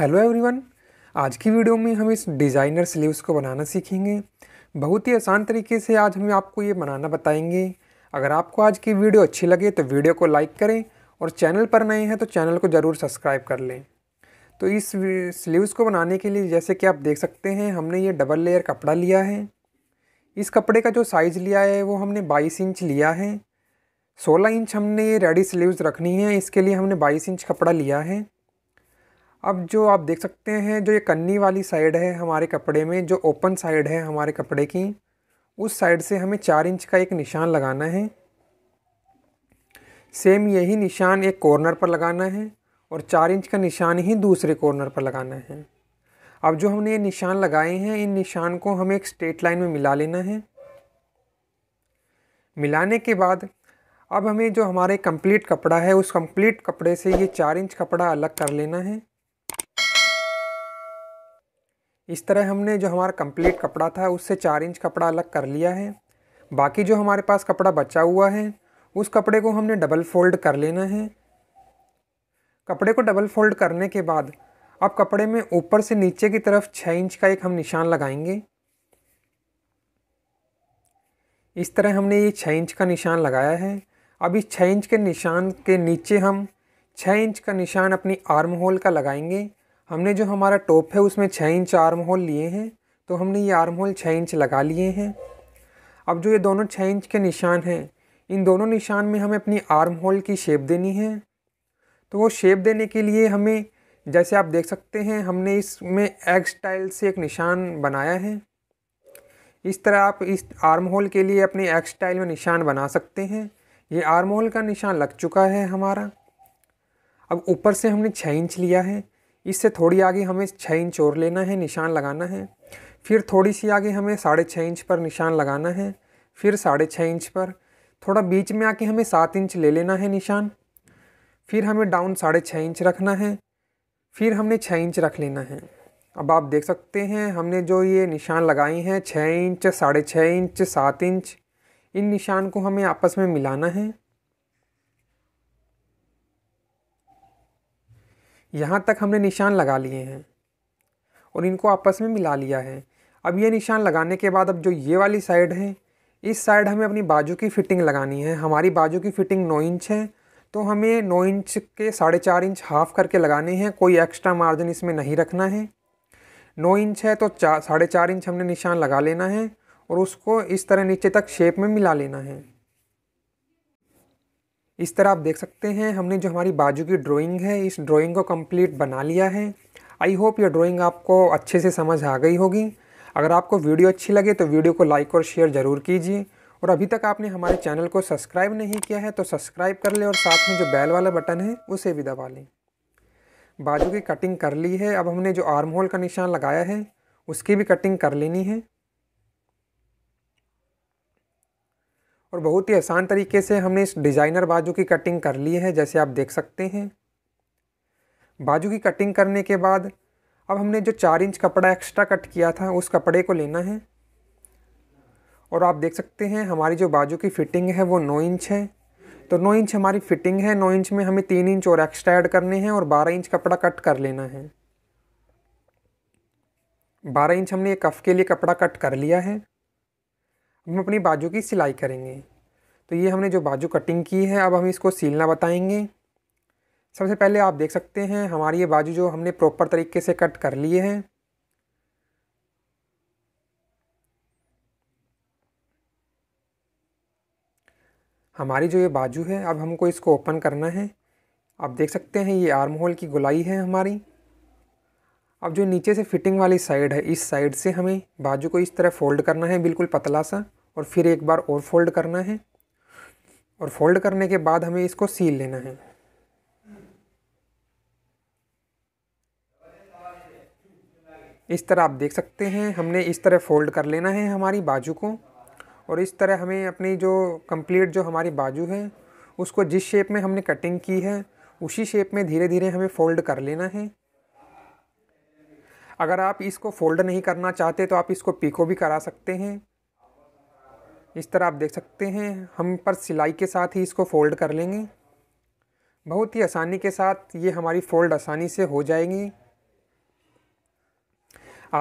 hello everyone आज की video में हम इस डिज़ाइनर स्लीव्स को बनाना सीखेंगे बहुत ही आसान तरीके से आज हम आपको ये बनाना बताएंगे अगर आपको आज की वीडियो अच्छी लगे तो वीडियो को लाइक करें और चैनल पर नए हैं तो चैनल को ज़रूर सब्सक्राइब कर लें तो इस स्लीव्स को बनाने के लिए जैसे कि आप देख सकते हैं हमने ये डबल लेयर कपड़ा लिया है इस कपड़े का जो साइज़ लिया है वो हमने बाईस इंच लिया है सोलह इंच हमने ये रेडी स्लीव्स रखनी है इसके लिए हमने बाईस इंच कपड़ा लिया है अब जो आप देख सकते हैं जो ये कन्नी वाली साइड है हमारे कपड़े में जो ओपन साइड है हमारे कपड़े की उस साइड से हमें चार इंच का एक निशान लगाना है सेम यही निशान एक कॉर्नर पर लगाना है और चार इंच का निशान ही दूसरे कॉर्नर पर लगाना है अब जो हमने ये निशान लगाए हैं इन निशान को हमें एक स्ट्रेट लाइन में मिला लेना है मिलाने के बाद अब हमें जो हमारे कंप्लीट कपड़ा है उस कंप्लीट कपड़े से ये चार इंच कपड़ा अलग कर लेना है इस तरह हमने जो हमारा कंप्लीट कपड़ा था उससे चार इंच कपड़ा अलग कर लिया है बाकी जो हमारे पास कपड़ा बचा हुआ है उस कपड़े को हमने डबल फोल्ड कर लेना है कपड़े को डबल फोल्ड करने के बाद अब कपड़े में ऊपर से नीचे की तरफ छः इंच का एक हम निशान लगाएंगे इस तरह हमने ये छः इंच का निशान लगाया है अब इस छः इंच के निशान के नीचे हम छः इंच का निशान अपनी आर्म होल का लगाएंगे हमने जो हमारा टॉप है उसमें छः इंच आर्म होल लिए हैं तो हमने ये आर्म होल छः इंच लगा लिए हैं अब जो ये दोनों छः इंच के निशान हैं इन दोनों निशान में हमें अपनी आर्म होल की शेप देनी है तो वो शेप देने के लिए हमें जैसे आप देख सकते हैं हमने इसमें एग स्टाइल से एक निशान बनाया है इस तरह आप इस आर्म होल के लिए अपने एग स्टाइल में निशान बना सकते हैं ये आर्म होल का निशान लग चुका है हमारा अब ऊपर से हमने छः इंच लिया है इससे थोड़ी आगे हमें छः इंच और लेना है निशान लगाना है फिर थोड़ी सी आगे हमें साढ़े छः इंच पर निशान लगाना है फिर साढ़े छः इंच पर थोड़ा बीच में आके हमें सात इंच ले लेना है निशान फिर हमें डाउन साढ़े छः इंच रखना है फिर हमने छः इंच रख लेना है अब आप देख सकते हैं हमने जो ये निशान लगाए हैं छः इंच साढ़े छः इंच सात इंच इन निशान को हमें आपस में मिलाना है यहाँ तक हमने निशान लगा लिए हैं और इनको आपस में मिला लिया है अब ये निशान लगाने के बाद अब जो ये वाली साइड है इस साइड हमें अपनी बाजू की फ़िटिंग लगानी है हमारी बाजू की फ़िटिंग नौ इंच है तो हमें नौ इंच के साढ़े चार इंच हाफ़ करके लगाने हैं कोई एक्स्ट्रा मार्जिन इसमें नहीं रखना है नौ इंच है तो चार साढ़े चार इंच हमने निशान लगा लेना है और उसको इस तरह नीचे तक शेप में मिला लेना है इस तरह आप देख सकते हैं हमने जो हमारी बाजू की ड्राइंग है इस ड्राइंग को कंप्लीट बना लिया है आई होप ये ड्राइंग आपको अच्छे से समझ आ गई होगी अगर आपको वीडियो अच्छी लगे तो वीडियो को लाइक और शेयर ज़रूर कीजिए और अभी तक आपने हमारे चैनल को सब्सक्राइब नहीं किया है तो सब्सक्राइब कर लें और साथ में जो बैल वाला बटन है उसे भी दबा लें बाजू की कटिंग कर ली है अब हमने जो आर्म होल का निशान लगाया है उसकी भी कटिंग कर लेनी है और बहुत ही आसान तरीके से हमने इस डिज़ाइनर बाजू की कटिंग कर ली है जैसे आप देख सकते हैं बाजू की कटिंग करने के बाद अब हमने जो चार इंच कपड़ा एक्स्ट्रा कट किया था उस कपड़े को लेना है और आप देख सकते हैं हमारी जो बाजू की फ़िटिंग है वो नौ इंच है तो नौ इंच हमारी फ़िटिंग है नौ इंच में हमें तीन इंच और एक्स्ट्रा ऐड करने हैं और बारह इंच कपड़ा कट कर लेना है बारह इंच हमने कफ के लिए कपड़ा कट कर लिया है हम अपनी बाजू की सिलाई करेंगे तो ये हमने जो बाजू कटिंग की है अब हम इसको सीलना बताएंगे सबसे पहले आप देख सकते हैं हमारी ये बाजू जो हमने प्रॉपर तरीके से कट कर लिए हैं हमारी जो ये बाजू है अब हमको इसको ओपन करना है आप देख सकते हैं ये आर्म होल की गुलाई है हमारी अब जो नीचे से फिटिंग वाली साइड है इस साइड से हमें बाजू को इस तरह फोल्ड करना है बिल्कुल पतला सा और फिर एक बार और फोल्ड करना है और फोल्ड करने के बाद हमें इसको सील लेना है इस तरह आप देख सकते हैं हमने इस तरह फोल्ड कर लेना है हमारी बाजू को और इस तरह हमें अपनी जो कंप्लीट जो हमारी बाजू है उसको जिस शेप में हमने कटिंग की है उसी शेप में धीरे धीरे हमें फ़ोल्ड कर लेना है अगर आप इसको फोल्ड नहीं करना चाहते तो आप इसको पीको भी करा सकते हैं इस तरह आप देख सकते हैं हम पर सिलाई के साथ ही इसको फोल्ड कर लेंगे बहुत ही आसानी के साथ ये हमारी फोल्ड आसानी से हो जाएगी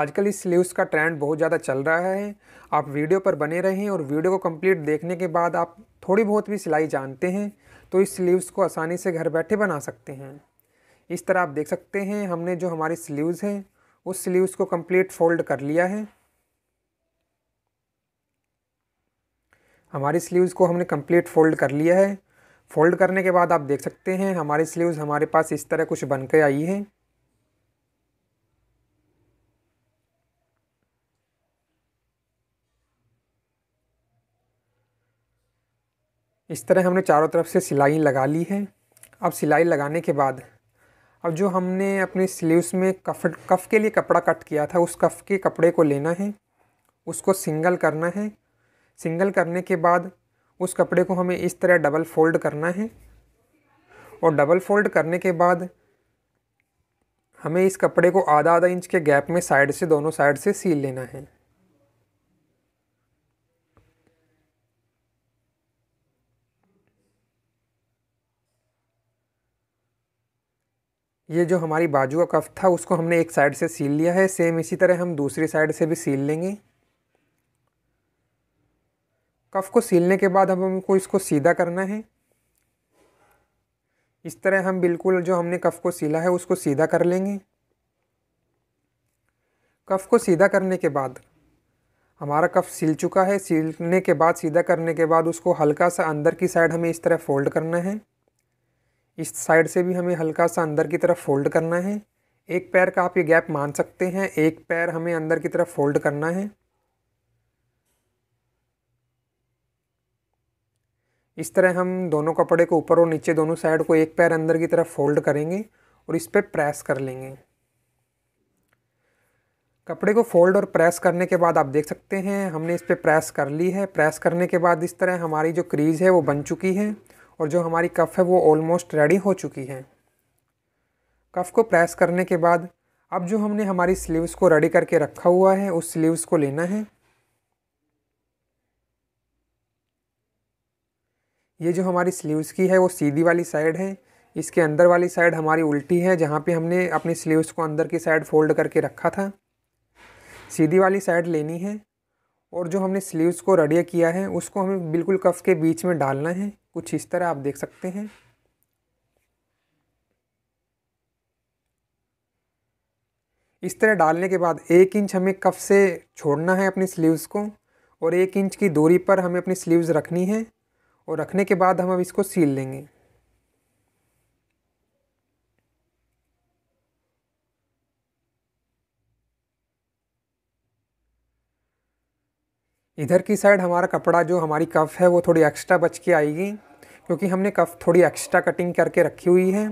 आजकल इस स्लीव्स का ट्रेंड बहुत ज़्यादा चल रहा है आप वीडियो पर बने रहें और वीडियो को कंप्लीट देखने के बाद आप थोड़ी बहुत भी सिलाई जानते हैं तो इस स्लीव्स को आसानी से घर बैठे बना सकते हैं इस तरह आप देख सकते हैं हमने जो हमारी स्लीव्स हैं उस स्लीव्स को कंप्लीट फोल्ड कर लिया है हमारी स्लीव्स को हमने कंप्लीट फोल्ड कर लिया है फोल्ड करने के बाद आप देख सकते हैं हमारी स्लीव्स हमारे पास इस तरह कुछ बन के आई है इस तरह हमने चारों तरफ से सिलाई लगा ली है अब सिलाई लगाने के बाद अब जो हमने अपने स्लीव्स में कफ कफ के लिए कपड़ा कट किया था उस कफ के कपड़े को लेना है उसको सिंगल करना है सिंगल करने के बाद उस कपड़े को हमें इस तरह डबल फोल्ड करना है और डबल फोल्ड करने के बाद हमें इस कपड़े को आधा आधा इंच के गैप में साइड से दोनों साइड से सील लेना है ये जो हमारी बाजू का कफ था उसको हमने एक साइड से सील लिया है सेम इसी तरह हम दूसरी साइड से भी सील लेंगे कफ को सीलने के बाद हम हमको इसको सीधा करना है इस तरह हम बिल्कुल जो हमने कफ को सीला है उसको सीधा कर लेंगे कफ को सीधा करने के बाद हमारा कफ सिल चुका है सिलने के बाद सीधा करने के बाद उसको हल्का सा अंदर की साइड हमें इस तरह फोल्ड करना है इस साइड से भी हमें हल्का सा अंदर की तरफ फोल्ड करना है एक पैर का आप ये गैप मान सकते हैं एक पैर हमें अंदर की तरफ फोल्ड करना है इस तरह हम दोनों कपड़े को ऊपर और नीचे दोनों साइड को एक पैर अंदर की तरफ फोल्ड करेंगे और इस पर प्रेस कर लेंगे कपड़े को फोल्ड और प्रेस करने के बाद आप देख सकते हैं हमने इस पर प्रेस कर ली है प्रेस करने के बाद इस तरह हमारी जो क्रीज़ है वो बन चुकी है और जो हमारी कफ़ है वो ऑलमोस्ट रेडी हो चुकी है कफ़ को प्रेस करने के बाद अब जो हमने हमारी स्लीव्स को रेडी करके रखा हुआ है उस स्लीव्स को लेना है ये जो हमारी स्लीव्स की है वो सीधी वाली साइड है इसके अंदर वाली साइड हमारी उल्टी है जहाँ पे हमने अपनी स्लीव्स को अंदर की साइड फोल्ड करके रखा था सीधी वाली साइड लेनी है और जो हमने स्लीव्स को रेडी किया है उसको हमें बिल्कुल कफ़ के बीच में डालना है कुछ इस तरह आप देख सकते हैं इस तरह डालने के बाद एक इंच हमें कफ से छोड़ना है अपनी स्लीव्स को और एक इंच की दूरी पर हमें अपनी स्लीव्स रखनी है और रखने के बाद हम अब इसको सील लेंगे इधर की साइड हमारा कपड़ा जो हमारी कफ़ है वो थोड़ी एक्स्ट्रा बच के आएगी क्योंकि हमने कफ़ थोड़ी एक्स्ट्रा कटिंग करके रखी हुई है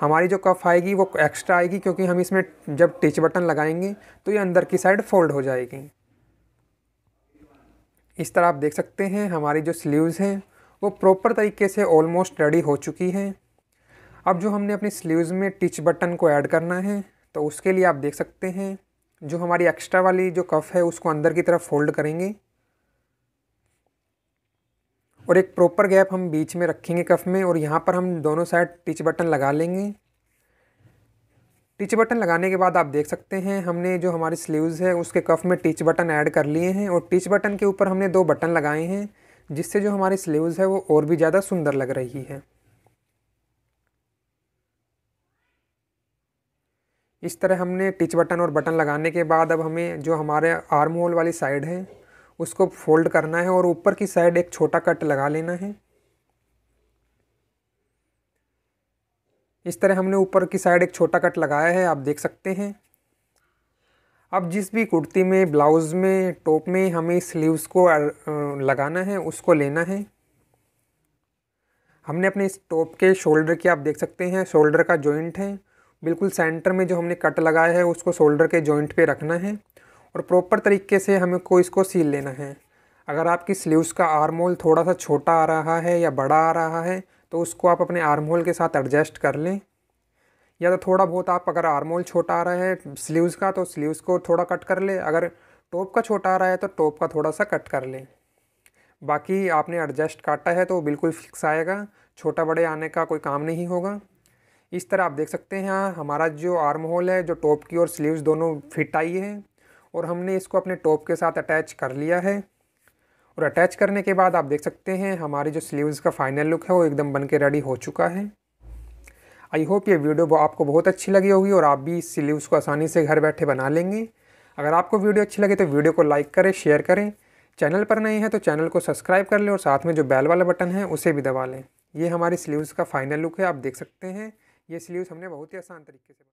हमारी जो कफ़ आएगी वो एक्स्ट्रा आएगी क्योंकि हम इसमें जब टिच बटन लगाएंगे तो ये अंदर की साइड फोल्ड हो जाएगी इस तरह आप देख सकते हैं हमारी जो स्लीव्स हैं वो प्रॉपर तरीके से ऑलमोस्ट रेडी हो चुकी हैं अब जो हमने अपनी स्लीव्स में टिच बटन को ऐड करना है तो उसके लिए आप देख सकते हैं जो हमारी एक्स्ट्रा वाली जो कफ़ है उसको अंदर की तरफ फोल्ड करेंगे और एक प्रॉपर गैप हम बीच में रखेंगे कफ़ में और यहाँ पर हम दोनों साइड टिच बटन लगा लेंगे टिच बटन लगाने के बाद आप देख सकते हैं हमने जो हमारी स्लीव्स है उसके कफ़ में टिच बटन ऐड कर लिए हैं और टिच बटन के ऊपर हमने दो बटन लगाए हैं जिससे जो हमारी स्लीव्स है वो और भी ज़्यादा सुंदर लग रही है इस तरह हमने टिच बटन और बटन लगाने के बाद अब हमें जो हमारे आर्म होल वाली साइड है उसको फोल्ड करना है और ऊपर की साइड एक छोटा कट लगा लेना है इस तरह हमने ऊपर की साइड एक छोटा कट लगाया है आप देख सकते हैं अब जिस भी कुर्ती में ब्लाउज़ में टॉप में हमें स्लीव्स को लगाना है उसको लेना है हमने अपने इस टॉप के शोल्डर की आप देख सकते हैं शोल्डर का जॉइंट है बिल्कुल सेंटर में जो हमने कट लगाया है उसको शोल्डर के जॉइंट पे रखना है और प्रॉपर तरीके से हमें को इसको सील लेना है अगर आपकी स्लीव्स का आर्म होल थोड़ा सा छोटा आ रहा है या बड़ा आ रहा है तो उसको आप अपने आर्म होल के साथ एडजस्ट कर लें या तो थोड़ा बहुत आप अगर आर्म होल छोटा आ रहा है स्लीव्स का तो स्लीव्स को थोड़ा कट कर लें अगर टॉप का छोटा आ रहा है तो टॉप का थोड़ा सा कट कर लें बाकी आपने एडजस्ट काटा है तो बिल्कुल फिक्स आएगा छोटा बड़े आने का कोई काम नहीं होगा इस तरह आप देख सकते हैं यहाँ हमारा जो आर्म होल है जो टॉप की और स्लीव्स दोनों फिट आई है और हमने इसको अपने टॉप के साथ अटैच कर लिया है और अटैच करने के बाद आप देख सकते हैं हमारी जो स्लीव्स का फाइनल लुक है वो एकदम बन के रेडी हो चुका है आई होप ये वीडियो आपको बहुत अच्छी लगी होगी और आप भी इस स्लीव्स को आसानी से घर बैठे बना लेंगे अगर आपको वीडियो अच्छी लगे तो वीडियो को लाइक करें शेयर करें चैनल पर नए हैं तो चैनल को सब्सक्राइब कर लें और साथ में जो बैल वाला बटन है उसे भी दबा लें ये हमारी स्लीव्स का फाइनल लुक है आप देख सकते हैं ये स्लीव्स हमने बहुत ही आसान तरीके से